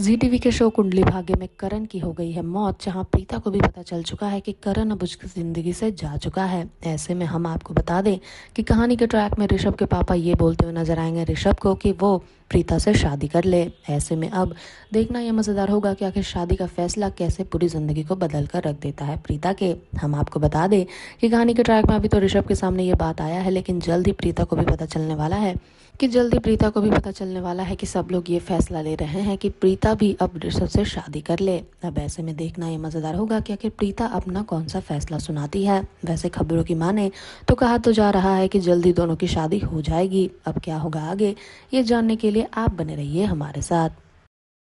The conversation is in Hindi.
जी टीवी के शो कुंडली भाग्य में करण की हो गई है मौत जहां प्रीता को भी पता चल चुका है कि करण अब उसकी ज़िंदगी से जा चुका है ऐसे में हम आपको बता दें कि कहानी के ट्रैक में ऋषभ के पापा ये बोलते हुए नजर आएंगे ऋषभ को कि वो प्रीता से शादी कर ले ऐसे में अब देखना यह मज़ेदार होगा कि आखिर शादी का फैसला कैसे पूरी ज़िंदगी को बदल कर रख देता है प्रीता के हम आपको बता दें कि कहानी के ट्रैक में अभी तो ऋषभ के सामने ये बात आया है लेकिन जल्द ही प्रीता को भी पता चलने वाला है कि जल्दी प्रीता को भी पता चलने वाला है कि सब लोग ये फैसला ले रहे हैं कि प्रीता भी अब ऋषभ से शादी कर ले अब ऐसे में देखना ये मज़ेदार होगा कि आखिर प्रीता अपना कौन सा फैसला सुनाती है वैसे खबरों की माने तो कहा तो जा रहा है कि जल्दी दोनों की शादी हो जाएगी अब क्या होगा आगे ये जानने के लिए आप बने रहिए हमारे साथ